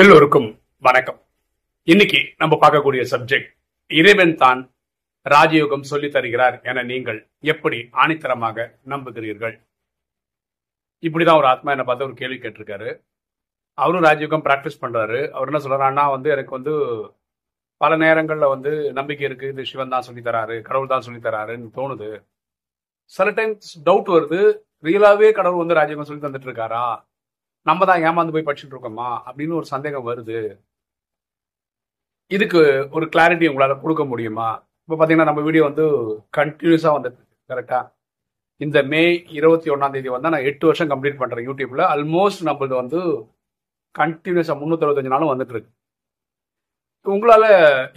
எல்லோருக்கும் வணக்கம் இன்னைக்கு நம்ம பார்க்கக்கூடிய சப்ஜெக்ட் இறைவன் தான் ராஜயோகம் சொல்லி தருகிறார் என நீங்கள் எப்படி ஆணித்தரமாக நம்புகிறீர்கள் இப்படிதான் ஒரு ஆத்மா என்ன பார்த்து ஒரு கேள்வி கேட்டிருக்காரு அவரும் ராஜயோகம் பிராக்டிஸ் பண்றாரு அவர் என்ன சொல்றாருன்னா வந்து எனக்கு வந்து பல நேரங்களில் வந்து நம்பிக்கை இருக்கு இந்த சிவன் தான் சொல்லி தராரு கடவுள் தான் சொல்லி தராருன்னு தோணுது சில டைம்ஸ் டவுட் வருது ரியலாவே கடவுள் வந்து ராஜயோகம் சொல்லி தந்துட்டு இருக்காரா நம்ம தான் ஏமாந்து போய் படிச்சுட்டு இருக்கோமா அப்படின்னு ஒரு சந்தேகம் வருது இதுக்கு ஒரு கிளாரிட்டி உங்களால் கொடுக்க முடியுமா இப்போ பார்த்தீங்கன்னா நம்ம வீடியோ வந்து கண்டினியூஸாக வந்துட்டு கரெக்டாக இந்த மே இருபத்தி ஒன்றாம் தேதி வந்தால் நான் எட்டு வருஷம் கம்ப்ளீட் பண்ணுறேன் யூடியூப்பில் அல்மோஸ்ட் நம்மளது வந்து கண்டினியூஸாக முந்நூற்றஞ்சு நாளும் வந்துட்டு இருக்கு உங்களால்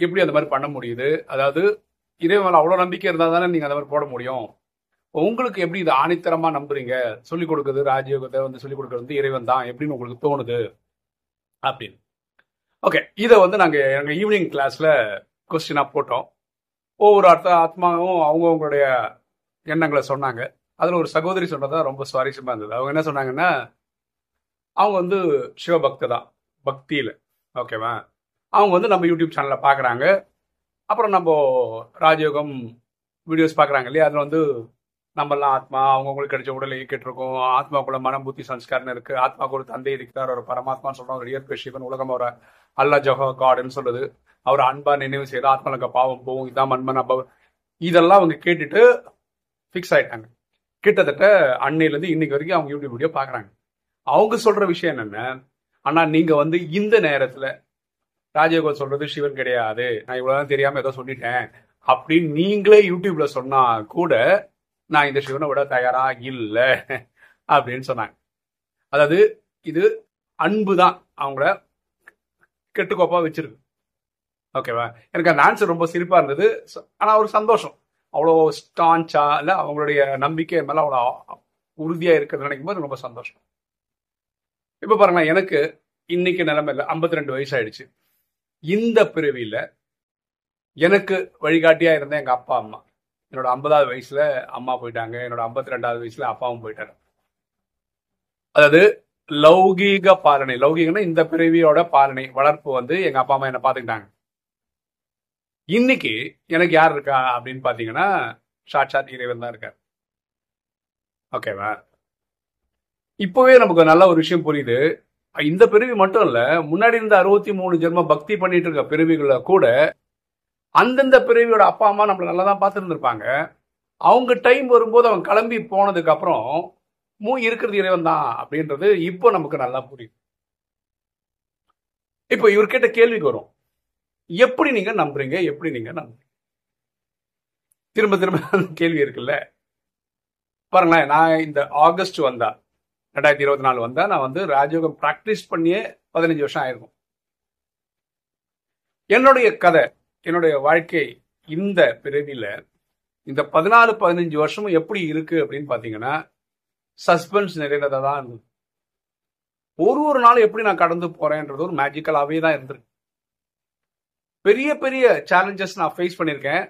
எப்படி அந்த மாதிரி பண்ண முடியுது அதாவது இதே மேலே அவ்வளோ நம்பிக்கை இருந்தால் தானே நீங்கள் அந்த மாதிரி போட முடியும் உங்களுக்கு எப்படி இது ஆணித்தரமா நம்புறீங்க சொல்லிக் கொடுக்குறது ராஜயோகத்தை வந்து சொல்லிக் கொடுக்குறது வந்து இறைவன் தான் எப்படின்னு உங்களுக்கு தோணுது அப்படின்னு ஓகே இதை வந்து நாங்கள் எங்கள் ஈவினிங் கிளாஸில் கொஸ்டினாக போட்டோம் ஒவ்வொரு அர்த்த ஆத்மாவும் அவங்கவுங்களுடைய எண்ணங்களை சொன்னாங்க அதில் ஒரு சகோதரி சொன்னதான் ரொம்ப சுவாரஸ்யமாக இருந்தது அவங்க என்ன சொன்னாங்கன்னா அவங்க வந்து சிவபக்த தான் பக்தியில் ஓகேவா அவங்க வந்து நம்ம யூடியூப் சேனலில் பார்க்குறாங்க அப்புறம் நம்ம ராஜயோகம் வீடியோஸ் பார்க்குறாங்க இல்லையா அதில் வந்து நம்மளாம் ஆத்மா அவங்கவுங்களுக்கு கிடைச்ச உடல் இயக்கிட்டு இருக்கோம் ஆத்மாக்குள்ள மனம் புத்தி சஸ்காரம் இருக்கு ஆத்மாக்கு ஒரு தந்தை இருக்கிறார் ஒரு பரமாத்மான்னு சொல்றோம் ஒரு இயற்கை சிவன் உலகம் ஒரு அல்லா ஜஹா காடுன்னு சொல்றது அவர் அன்பா நினைவு செய்து ஆத்மாலுக்கு பாவம் போகும் இதான் மண்மன் அப்ப இதெல்லாம் அவங்க கேட்டுட்டு ஃபிக்ஸ் ஆயிட்டாங்க கிட்டத்தட்ட அன்னையிலேருந்து இன்னைக்கு வரைக்கும் அவங்க யூடியூப் வீடியோ பார்க்குறாங்க அவங்க சொல்ற விஷயம் என்னென்ன ஆனால் நீங்க வந்து இந்த நேரத்தில் ராஜயோகம் சொல்றது சிவன் கிடையாது நான் இவ்வளவுதான் தெரியாம ஏதோ சொல்லிட்டேன் அப்படின்னு நீங்களே யூடியூப்ல சொன்னா கூட நான் இந்த சிவனை விட தயாரா இல்லை அப்படின்னு சொன்னாங்க அதாவது இது அன்பு தான் அவங்கள கெட்டுக்கோப்பா வச்சிருக்கு ஓகேவா எனக்கு அந்த ஆன்சர் ரொம்ப சிரிப்பா இருந்தது ஆனா ஒரு சந்தோஷம் அவ்வளோ ஸ்டான்ச்சா இல்லை அவங்களுடைய நம்பிக்கை மேல அவ்வளோ உறுதியா இருக்கிறது நினைக்கும் போது ரொம்ப சந்தோஷம் இப்ப பாருங்களேன் எனக்கு இன்னைக்கு நிலைமை இல்லை ஐம்பத்தி ரெண்டு வயசு ஆயிடுச்சு இந்த பிறவியில் எனக்கு வழிகாட்டியா இருந்த எங்க அப்பா அம்மா என்னோட ஐம்பதாவது வயசுல அம்மா போயிட்டாங்க என்னோட ஐம்பத்தி ரெண்டாவது வயசுல அப்பாவும் போயிட்டாரு அதாவது லௌகீக பாலனை லௌகீகம்னா இந்த பிறவியோட பாலனை வளர்ப்பு வந்து எங்க அப்பா அம்மா என்ன பாத்துக்கிட்டாங்க இன்னைக்கு எனக்கு யார் இருக்கா அப்படின்னு பாத்தீங்கன்னா சாட்சாத் இறைவன் தான் இருக்கார் ஓகேவா இப்பவே நமக்கு நல்ல ஒரு விஷயம் புரியுது இந்த பிறவி மட்டும் இல்ல முன்னாடி இருந்த அறுபத்தி மூணு ஜென்ம பக்தி பண்ணிட்டு இருக்க பிறவிகளை கூட அந்தந்த பிறவியோட அப்பா அம்மா நம்மளை நல்லா தான் பார்த்துருந்துருப்பாங்க அவங்க டைம் வரும்போது அவங்க கிளம்பி போனதுக்கப்புறம் மூ இருக்கிறது இறைவன் தான் அப்படின்றது இப்போ நமக்கு நல்லா புரியும் இப்போ இவர்கிட்ட கேள்விக்கு வரும் எப்படி நீங்க நம்புறீங்க எப்படி நீங்க நம்புறீங்க திரும்ப திரும்ப கேள்வி இருக்குல்ல பாருங்களேன் நான் இந்த ஆகஸ்ட் வந்தா ரெண்டாயிரத்தி இருபத்தி நாலு வந்தா நான் வந்து ராஜயோகம் ப்ராக்டிஸ் பண்ணியே பதினஞ்சு வருஷம் ஆயிருக்கும் என்னுடைய கதை என்னுடைய வாழ்க்கை இந்த பிறவியில இந்த பதினாலு பதினஞ்சு வருஷமும் எப்படி இருக்கு அப்படின்னு பாத்தீங்கன்னா சஸ்பென்ஸ் நிறைந்ததாக தான் இருந்தது ஒரு ஒரு நாள் எப்படி நான் கடந்து போறேன்றது ஒரு மேஜிக்கலாகவே தான் இருந்திருக்கு பெரிய பெரிய சேலஞ்சஸ் நான் ஃபேஸ் பண்ணியிருக்கேன்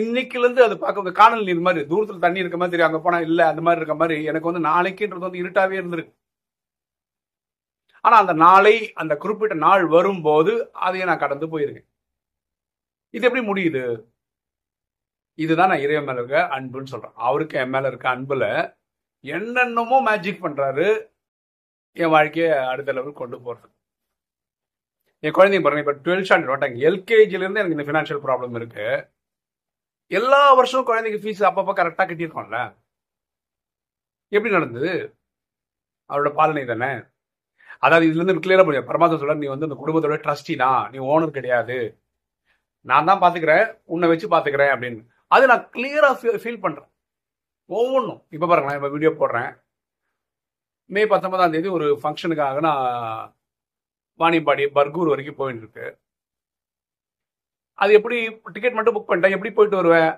இன்னைக்குலேருந்து அது பார்க்க காணல் நீர் மாதிரி தூரத்தில் தண்ணி இருக்க மாதிரி தெரியும் அங்கே போனால் இல்லை அந்த மாதிரி இருக்க மாதிரி எனக்கு வந்து நாளைக்குன்றது வந்து இருட்டாவே இருந்திருக்கு ஆனால் அந்த நாளை அந்த குறிப்பிட்ட நாள் வரும்போது அதையே நான் கடந்து போயிருக்கேன் இது எப்படி முடியுது இதுதான் நான் இறைவன் மேல இருக்க அன்புன்னு சொல்றேன் அவருக்கு என் மேல இருக்க அன்புல என்னென்னமோ மேஜிக் பண்றாரு என் வாழ்க்கையை அடுத்த லெவல் கொண்டு போறது என் குழந்தைங்க பாருங்க இப்போ டுவெல்த் ஸ்டாண்டர்ட் எல்கேஜில எல்கேஜிலேருந்து எனக்கு இந்த ஃபினான்ஷியல் ப்ராப்ளம் இருக்கு எல்லா வருஷமும் குழந்தைங்க ஃபீஸ் அப்பப்போ கரெக்டாக கட்டியிருக்கோம்ல எப்படி நடந்தது அவரோட பாலனை தானே அதாவது இதுல இருந்து கிளியரா முடியும் பரமாத்மா சொல்ற நீ வந்து அந்த குடும்பத்தோட ட்ரஸ்டினா நீ ஓனர் கிடையாது நான் தான் பாத்துக்கிறேன் உன்னை வச்சு பாத்துக்கிறேன் அப்படின்னு அது நான் கிளியரா ஃபீல் பண்றேன் ஒவ்வொன்றும் இப்ப பாருங்களேன் இப்ப வீடியோ போடுறேன் மே பத்தொன்பதாம் தேதி ஒரு ஃபங்க்ஷனுக்காக நான் வாணியம்பாடி பர்கூர் வரைக்கும் போயிட்டு இருக்கு அது எப்படி டிக்கெட் மட்டும் புக் பண்ணிட்டேன் எப்படி போயிட்டு வருவேன்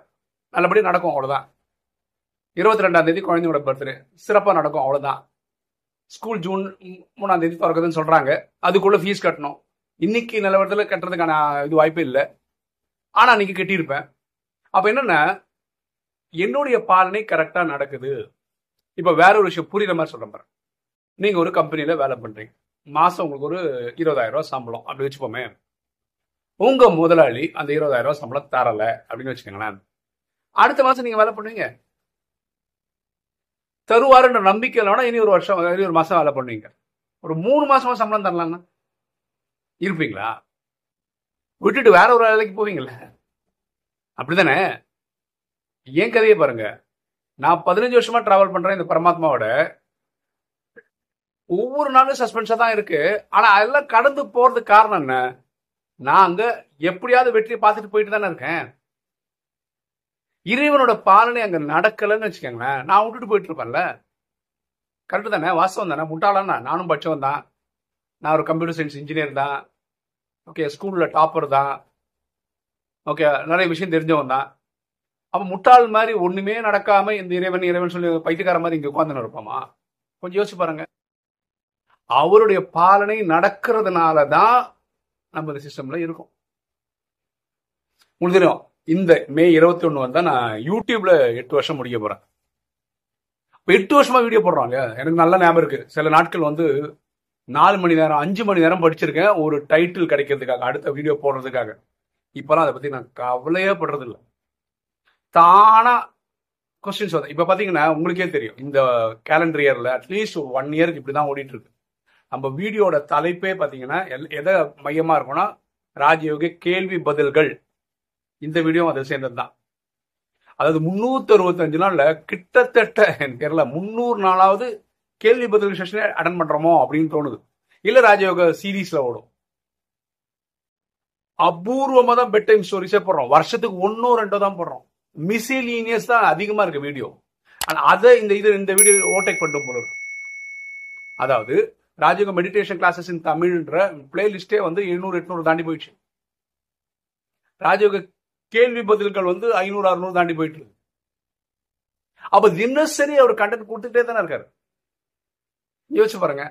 நல்லபடியாக நடக்கும் அவ்வளோதான் இருபத்தி ரெண்டாம் தேதி குழந்தையோட பர்த்டே சிறப்பாக நடக்கும் அவ்வளோதான் ஸ்கூல் ஜூன் மூணாம் தேதி திறக்குதுன்னு சொல்றாங்க அதுக்குள்ள ஃபீஸ் கட்டணும் இன்னைக்கு நிலவரத்தில் கட்டுறதுக்கான இது வாய்ப்பு இல்லை ஆனால் அன்னைக்கு கட்டியிருப்பேன் அப்போ என்னன்னா என்னுடைய பாலனை கரெக்டாக நடக்குது இப்போ வேற ஒரு விஷயம் புரியுற மாதிரி சொல்கிறேன் பாரு நீங்கள் ஒரு கம்பெனியில் வேலை பண்ணுறீங்க மாதம் உங்களுக்கு ஒரு இருபதாயிரம் ரூபா சம்பளம் அப்படி வச்சுப்போமே உங்கள் முதலாளி அந்த இருபதாயிரம் ரூபா சம்பளம் தரலை அப்படின்னு வச்சுக்கோங்களேன் அடுத்த மாதம் நீங்கள் வேலை பண்ணுவீங்க தருவாருன்ற நம்பிக்கை இல்லைனா இனி ஒரு வருஷம் இனி ஒரு மாதம் வேலை பண்ணுவீங்க ஒரு மூணு மாசமா சம்பளம் தரலாங்க இருப்பீங்களா விட்டுட்டு வேற ஒரு வேலைக்கு போவீங்களே அப்படிதானே ஏன் கதையை பாருங்க நான் பதினஞ்சு வருஷமா டிராவல் பண்றேன் இந்த பரமாத்மாவோட ஒவ்வொரு நாளும் சஸ்பென்ஸா தான் இருக்கு ஆனா அதெல்லாம் கடந்து போறது காரணம் என்ன நான் அங்க எப்படியாவது வெற்றியை பார்த்துட்டு போயிட்டு தானே இருக்கேன் இறைவனோட பாலனை அங்க நடக்கலன்னு வச்சுக்கோங்களேன் நான் விட்டுட்டு போயிட்டு இருப்பேன்ல கரெக்டு தானே வாசம் தானே முட்டாளானா நானும் பட்சம் தான் நான் ஒரு கம்ப்யூட்டர் சயின்ஸ் இன்ஜினியர் தான் ஓகே ஸ்கூலில் டாப்பர் தான் ஓகே நிறைய விஷயம் தெரிஞ்சவன் தான் அப்போ முட்டாள் மாதிரி ஒன்றுமே நடக்காமல் இந்த இறைவன் இறைவன் சொல்லி பைத்தியக்கார மாதிரி இங்கே உட்காந்துன்னு இருப்போமா கொஞ்சம் யோசிச்சு பாருங்க அவருடைய பாலனை நடக்கிறதுனால தான் நம்ம இந்த சிஸ்டமில் இருக்கும் உங்களுக்கு தெரியும் இந்த மே இருபத்தி ஒன்று வந்தால் நான் யூடியூப்ல எட்டு வருஷம் முடிக்க போகிறேன் இப்போ எட்டு வருஷமாக வீடியோ போடுறாங்க எனக்கு நல்ல ஞாபகம் இருக்குது சில நாட்கள் வந்து நாலு மணி நேரம் அஞ்சு மணி நேரம் படிச்சிருக்கேன் ஒரு டைட்டில் கிடைக்கிறதுக்காக அடுத்த வீடியோ போடுறதுக்காக இப்போலாம் அதை பற்றி நான் கவலையே படுறதில்ல தானாக கொஸ்டின்ஸ் வந்து இப்போ பார்த்தீங்கன்னா உங்களுக்கே தெரியும் இந்த கேலண்டர் இயரில் அட்லீஸ்ட் ஒன் இயருக்கு இப்படி தான் ஓடிட்டு இருக்கு நம்ம வீடியோட தலைப்பே பார்த்தீங்கன்னா எல் எதை மையமாக இருக்கும்னா ராஜயோகி கேள்வி பதில்கள் இந்த வீடியோவும் அதை சேர்ந்தது தான் அதாவது முன்னூத்தி அறுபத்தஞ்சு நாள்ல கிட்டத்தட்ட எனக்கு தெரியல முந்நூறு நாளாவது கேள்வி பதில் செஷனே அட்டன் பண்றோமோ அப்படின்னு தோணுது இல்ல ராஜயோக சீரீஸ்ல ஓடும் அபூர்வமா தான் பெட் டைம் ஸ்டோரிஸே போடுறோம் வருஷத்துக்கு ஒன்னோ ரெண்டோ தான் போடுறோம் மிசிலீனியஸ் தான் அதிகமா இருக்கு வீடியோ அதை இந்த இது இந்த வீடியோ ஓவர்டேக் பண்ணிட்டு போல இருக்கும் அதாவது ராஜயோக மெடிடேஷன் கிளாஸஸ் இன் தமிழ்ன்ற பிளேலிஸ்டே வந்து எழுநூறு எட்நூறு தாண்டி போயிடுச்சு ராஜயோக கேள்வி பதில்கள் வந்து ஐநூறு அறுநூறு தாண்டி போயிட்டு இருக்கு அப்ப தினசரி அவர் கண்டென்ட் கொடுத்துட்டே தானே இருக்காரு யோசிச்சு பாருங்க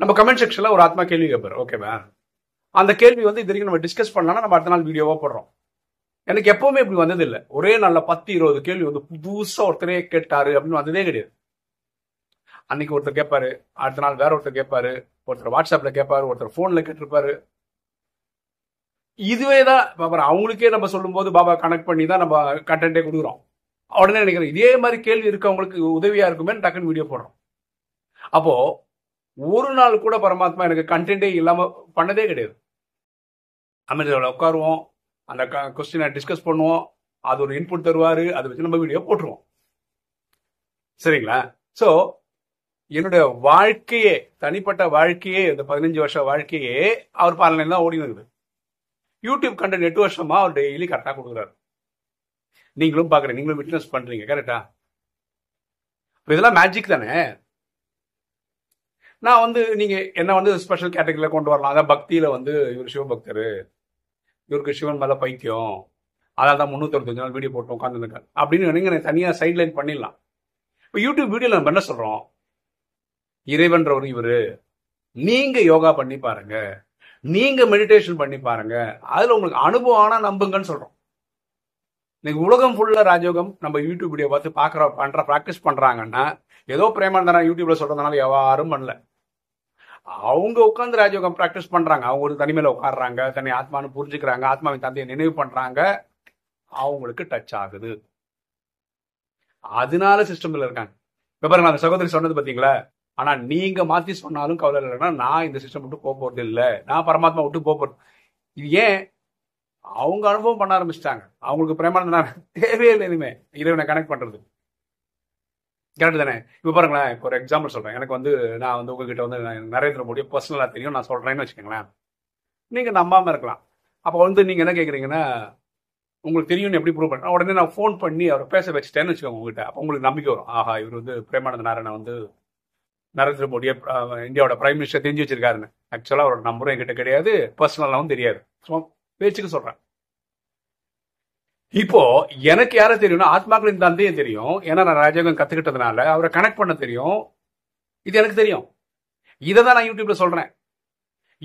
நம்ம கமெண்ட் செக்ஷன்ல ஒரு ஆத்மா கேள்வி கேட்பாரு ஓகேவா அந்த கேள்வி வந்து இது வரைக்கும் நம்ம டிஸ்கஸ் பண்ணலாம் நம்ம அடுத்த நாள் வீடியோவா போடுறோம் எனக்கு எப்பவுமே இப்படி வந்தது இல்லை ஒரே நாள்ல பத்து இருபது கேள்வி வந்து புதுசா ஒருத்தரே கேட்டாரு அப்படின்னு வந்ததே கிடையாது அன்னைக்கு ஒருத்தர் கேட்பாரு அடுத்த நாள் வேற ஒருத்தர் கேட்பாரு ஒருத்தர் வாட்ஸ்அப்ல கேட்பாரு ஒருத்தர் போன்ல கேட்டிருப்பாரு இதுவே தான் அவங்களுக்கே நம்ம சொல்லும்போது பாபா கனெக்ட் பண்ணி தான் நம்ம கண்டென்ட்டே கொடுக்குறோம் உடனே நினைக்கிறேன் இதே மாதிரி கேள்வி இருக்கவங்களுக்கு உதவியா இருக்குமே டக்குன்னு வீடியோ போடுறோம் அப்போ ஒரு நாள் கூட பரமாத்மா எனக்கு கண்டென்ட்டே இல்லாம பண்ணதே கிடையாது அமெரிக்காவில் உட்காருவோம் அந்த கொஸ்டினை டிஸ்கஸ் பண்ணுவோம் அது ஒரு இன்புட் தருவாரு அதை வச்சு நம்ம வீடியோ போட்டுருவோம் சரிங்களா ஸோ என்னுடைய வாழ்க்கையே தனிப்பட்ட வாழ்க்கையே இந்த பதினஞ்சு வருஷ வாழ்க்கையே அவர் பாலனை தான் ஓடி இருக்குது யூடியூப் கண்டென்ட் எட்டு வருஷமா அவர் டெய்லி கரெக்டாக கொடுக்குறாரு நீங்களும் பார்க்குறீங்க நீங்களும் விட்னஸ் பண்ணுறீங்க கரெக்டா இதெல்லாம் மேஜிக் தானே நான் வந்து நீங்கள் என்ன வந்து ஸ்பெஷல் கேட்டகரியில் கொண்டு வரலாம் அதான் பக்தியில் வந்து இவர் சிவபக்தர் இவருக்கு சிவன் மேலே பைத்தியம் அதான் தான் முந்நூற்றஞ்சு நாள் வீடியோ போட்டு உட்காந்துருக்காரு அப்படின்னு நீங்கள் தனியாக சைட்லைன் பண்ணிடலாம் இப்போ யூடியூப் வீடியோவில் நம்ம என்ன சொல்கிறோம் இறைவன்றவர் இவர் நீங்கள் யோகா பண்ணி பாருங்கள் நீங்க மெடிடேஷன் பண்ணி பாருங்க அதுல உங்களுக்கு அனுபவம் ஆனா நம்புங்கன்னு சொல்றோம் இன்னைக்கு உலகம் ஃபுல்லா ராஜயோகம் நம்ம யூடியூப் வீடியோ பார்த்து பாக்குற பண்ற ப்ராக்டிஸ் பண்றாங்கன்னா ஏதோ பிரேமானந்தனா யூடியூப்ல சொல்றதுனால யாரும் பண்ணல அவங்க உட்காந்து ராஜயோகம் ப்ராக்டிஸ் பண்றாங்க அவங்க ஒரு தனிமையில உட்காடுறாங்க தனி ஆத்மானு புரிஞ்சுக்கிறாங்க ஆத்மாவின் தந்தையை நினைவு பண்றாங்க அவங்களுக்கு டச் ஆகுது அதனால சிஸ்டம்ல இருக்காங்க இப்ப பாருங்க அந்த சகோதரி சொன்னது பாத்தீங்களா ஆனால் நீங்கள் மாற்றி சொன்னாலும் கவலை இல்லைன்னா நான் இந்த சிஸ்டம் விட்டு போக போகிறது இல்லை நான் பரமாத்மா விட்டு போக போறது இது ஏன் அவங்க அனுபவம் பண்ண ஆரம்பிச்சிட்டாங்க அவங்களுக்கு பிரேமானந்தனா தேவையே இல்லை இனிமே இறைவனை கனெக்ட் பண்ணுறது கரெக்ட் தானே இப்போ பாருங்களேன் இப்போ ஒரு எக்ஸாம்பிள் சொல்கிறேன் எனக்கு வந்து நான் வந்து உங்ககிட்ட வந்து நரேந்திர மோடியை பர்சனலாக தெரியும் நான் சொல்கிறேன்னு வச்சுக்கோங்களேன் நீங்கள் நம்பாமல் இருக்கலாம் அப்போ வந்து நீங்கள் என்ன கேட்குறீங்கன்னா உங்களுக்கு தெரியும்னு எப்படி ப்ரூவ் பண்ண உடனே நான் ஃபோன் பண்ணி அவரை பேச வச்சுட்டேன்னு வச்சுக்கோங்க உங்ககிட்ட அப்போ உங்களுக்கு நம்பிக்கை வரும் ஆஹா இவர் வந்து பிரேமானந்த நாராயணன் வந்து நரேந்திர மோடியை இந்தியாவோட பிரைம் மினிஸ்டர் தெரிஞ்சு வச்சிருக்காருன்னு ஆக்சுவலாக அவரோட நம்பரும் என்கிட்ட கிடையாது பர்சனலாகவும் தெரியாது ஸோ பேச்சுக்கு சொல்கிறேன் இப்போ எனக்கு யாரை தெரியும்னா ஆத்மாக்களின் தந்தையும் தெரியும் ஏன்னா நான் ராஜயோகம் கற்றுக்கிட்டதுனால அவரை கனெக்ட் பண்ண தெரியும் இது எனக்கு தெரியும் இதை தான் நான் யூடியூப்ல சொல்கிறேன்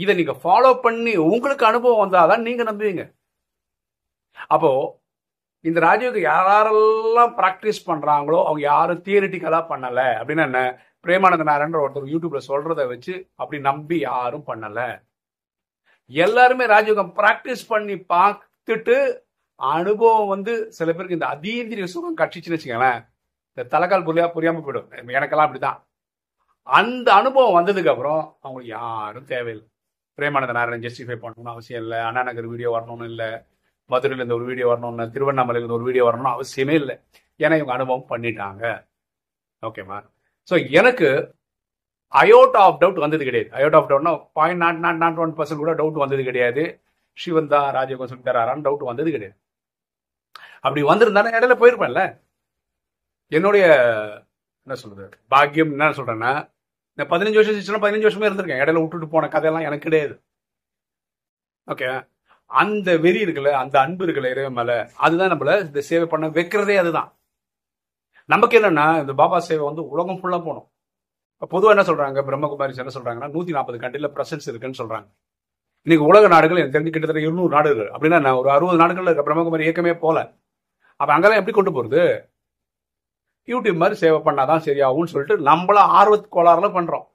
இதை நீங்கள் ஃபாலோ பண்ணி உங்களுக்கு அனுபவம் வந்தால் தான் நீங்கள் நம்புவீங்க அப்போ இந்த ராஜயோகம் யாரெல்லாம் ப்ராக்டிஸ் பண்ணுறாங்களோ அவங்க யாரும் தியரிட்டிக்கலாக பண்ணலை அப்படின்னா என்ன பிரேமானந்த நாராயணன் ஒருத்தர் யூடியூப்ல சொல்றத வச்சு அப்படி நம்பி யாரும் பண்ணல எல்லாருமே ராஜயோகம் பிராக்டிஸ் பண்ணி பார்த்துட்டு அனுபவம் வந்து சில பேருக்கு இந்த அதீந்திரிய சுகம் கட்சிச்சுன்னு வச்சுக்கோங்களேன் இந்த தலைக்கால் புரியா புரியாம போயிடும் எனக்கெல்லாம் அப்படிதான் அந்த அனுபவம் வந்ததுக்கு அப்புறம் அவங்களுக்கு யாரும் தேவையில்லை பிரேமானந்த நாராயணன் ஜஸ்டிஃபை பண்ணணும்னு அவசியம் இல்லை அண்ணா நகர் வீடியோ வரணும்னு இல்லை மதுரையில இந்த ஒரு வீடியோ வரணும்னு திருவண்ணாமலையில் இருந்து ஒரு வீடியோ வரணும்னு அவசியமே இல்லை ஏன்னா இவங்க அனுபவம் பண்ணிட்டாங்க ஓகேம்மா ஸோ எனக்கு அயோட் ஆஃப் டவுட் வந்தது கிடையாது அயோட் ஆஃப் டவுட்னா point not not not one percent கூட டவுட் வந்தது கிடையாது சிவந்தா ராஜகோசம் தராரான்னு டவுட் வந்தது கிடையாது அப்படி வந்திருந்தானே இடையில போயிருப்பேன்ல என்னுடைய என்ன சொல்றது பாக்கியம் என்ன சொல்றேன்னா இந்த பதினஞ்சு வருஷம் பதினஞ்சு வருஷமே இருந்திருக்கேன் இடையில விட்டுட்டு போன கதையெல்லாம் எனக்கு கிடையாது ஓகே அந்த வெறி இருக்குல்ல அந்த அன்பு இருக்குல்ல இறைவன் மேல அதுதான் நம்மள இந்த சேவை பண்ண வைக்கிறதே அதுதான் நமக்கு என்னன்னா இந்த பாபா சேவை வந்து உலகம் ஃபுல்லாக போகணும் பொதுவாக என்ன சொல்றாங்க பிரம்மகுமாரி என்ன சொல்றாங்கன்னா நூத்தி நாற்பது கண்ட்ரியில் பிரசன்ஸ் இருக்குன்னு சொல்றாங்க இன்னைக்கு உலக நாடுகள் எனக்கு தெரிஞ்சு கிட்டத்தட்ட இருநூறு நாடுகள் அப்படின்னா நான் ஒரு அறுபது நாடுகளில் பிரம்மகுமாரி இயக்கமே போல அப்போ அங்கெல்லாம் எப்படி கொண்டு போகிறது யூடியூப் மாதிரி சேவை பண்ணாதான் சரியாகும்னு சொல்லிட்டு நம்மள ஆர்வத்து கோளாறுல பண்றோம்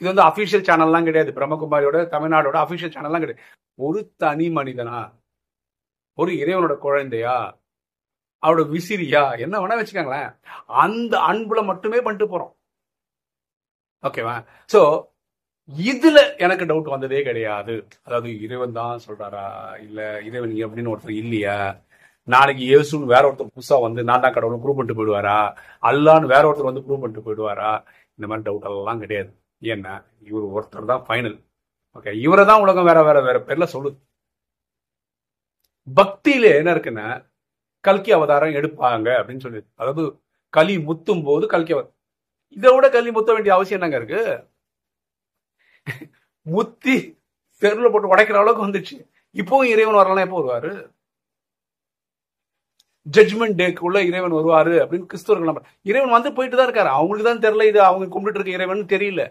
இது வந்து அஃபிஷியல் சேனல்லாம் கிடையாது பிரம்மகுமாரியோட தமிழ்நாடோட அஃபிஷியல் சேனல்லாம் கிடையாது ஒரு தனி மனிதனா ஒரு இறைவனோட குழந்தையா அவரோட விசிறியா என்ன வேணா வச்சுக்கோங்களேன் அந்த அன்புல மட்டுமே பண்ணிட்டு போறோம் ஓகேவா சோ இதுல எனக்கு டவுட் வந்ததே கிடையாது அதாவது இறைவன் தான் சொல்றாரா இல்ல இறைவன் அப்படின்னு ஒருத்தர் இல்லையா நாளைக்கு இயேசுன்னு வேற ஒருத்தர் புதுசா வந்து நான் தான் கடவுள் ப்ரூவ் பண்ணிட்டு போயிடுவாரா அல்லான்னு வேற ஒருத்தர் வந்து ப்ரூவ் பண்ணிட்டு போயிடுவாரா இந்த மாதிரி டவுட் எல்லாம் கிடையாது ஏன்னா இவர் ஒருத்தர் தான் ஃபைனல் ஓகே இவரை தான் உலகம் வேற வேற வேற பேர்ல சொல்லுது பக்தியில என்ன இருக்குன்னா கல்கி அவதாரம் எடுப்பாங்க அப்படின்னு சொல்லி அதாவது களி முத்தும் போது கல்கி அவதாரம் இதை விட களி முத்த வேண்டிய அவசியம் என்னங்க இருக்கு முத்தி தெருவில் போட்டு உடைக்கிற அளவுக்கு வந்துச்சு இப்போவும் இறைவன் வரலாம் எப்போ வருவாரு டேக்கு டேக்குள்ள இறைவன் வருவாரு அப்படின்னு கிறிஸ்துவர்கள் நம்பர் இறைவன் வந்து போயிட்டு தான் இருக்காரு அவங்களுக்கு தான் தெரியல இது அவங்க கும்பிட்டு இருக்க இறைவன் தெரியல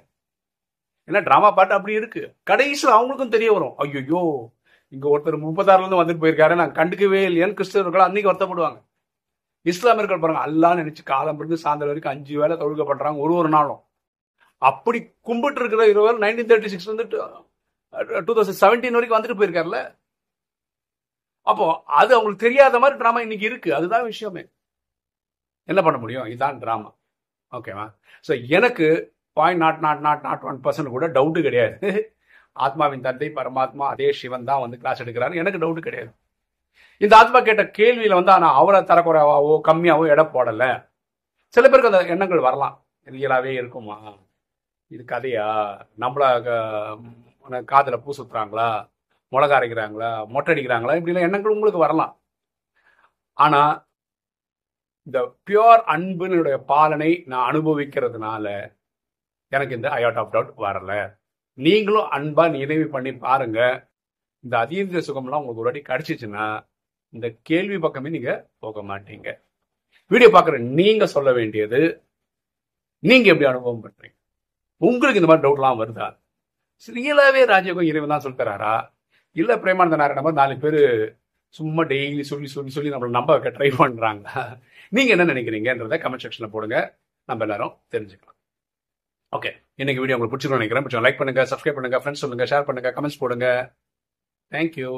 ஏன்னா டிராமா பாட்டு அப்படி இருக்கு கடைசியில் அவங்களுக்கும் தெரிய வரும் ஐயோ இங்க ஒருத்தர் முப்பத்தாறுல இருந்து வந்துட்டு போயிருக்காரு நான் கண்டுக்கவே இல்லையான்னு கிறிஸ்தவர்கள் அன்னைக்கு வருத்தப்படுவாங்க இஸ்லாமியர்கள் பாருங்க அல்லான்னு நினைச்சு காலம் இருந்து சாயந்தரம் வரைக்கும் அஞ்சு வேலை தொழுக்கப்படுறாங்க ஒரு ஒரு நாளும் அப்படி கும்பிட்டு இருக்கிற இருவர் நைன்டீன் தேர்ட்டி சிக்ஸ் வந்து டூ தௌசண்ட் செவன்டீன் வரைக்கும் வந்துட்டு போயிருக்காருல்ல அப்போ அது அவங்களுக்கு தெரியாத மாதிரி ட்ராமா இன்னைக்கு இருக்கு அதுதான் விஷயமே என்ன பண்ண முடியும் இதுதான் ட்ராமா ஓகேவா ஸோ எனக்கு point not not not not one percent கூட டவுட்டு கிடையாது ஆத்மாவின் தந்தை பரமாத்மா அதே சிவன் தான் வந்து கிளாஸ் எடுக்கிறாரு எனக்கு டவுட் கிடையாது இந்த ஆத்மா கேட்ட கேள்வியில வந்து ஆனா அவரை தரக்குறைவாவோ கம்மியாவோ எடை போடல சில பேருக்கு அந்த எண்ணங்கள் வரலாம் ரியலாவே இருக்குமா இது கதையா நம்மள காதில் பூ சுத்துறாங்களா மிளகா அரைக்கிறாங்களா மொட்டை அடிக்கிறாங்களா இப்படிலாம் எண்ணங்கள் உங்களுக்கு வரலாம் ஆனா இந்த பியோர் அன்புனுடைய பாலனை நான் அனுபவிக்கிறதுனால எனக்கு இந்த ஐ அவுட் ஆஃப் டவுட் வரல நீங்களும் அன்பா நினைவு பண்ணி பாருங்க இந்த அதீந்திர சுகம்லாம் உங்களுக்கு ஒரு வாட்டி கிடைச்சிச்சுன்னா இந்த கேள்வி பக்கமே நீங்க போக மாட்டீங்க வீடியோ பார்க்குற நீங்க சொல்ல வேண்டியது நீங்க எப்படி அனுபவம் பண்றீங்க உங்களுக்கு இந்த மாதிரி டவுட்லாம் வருதா ஸ்ரீலாவே ராஜயோகம் இறைவன் தான் சொல்லித்தராரா இல்ல பிரேமானந்த நாராயண மாதிரி நாலு பேர் சும்மா டெய்லி சொல்லி சொல்லி சொல்லி நம்மளை நம்ப வைக்க ட்ரை பண்றாங்களா நீங்க என்ன நினைக்கிறீங்கன்றத கமெண்ட் செக்ஷன்ல போடுங்க நம்ம எல்லாரும் தெரிஞ்சுக்கலாம் ஓகே இன்னைக்கு வீடியோ உங்களுக்கு பிடிச்சிருக்கோம் நினைக்கிறேன் பிடிச்சோம் லைக் பண்ணுங்க சப்ஸ்கிரைப் பண்ணுங்க ஃப்ரெண்ட்ஸ் சொல்லுங்க ஷேர் பண்ணுங்க கமெண்ட்ஸ் போடுங்க தேங்க்யூ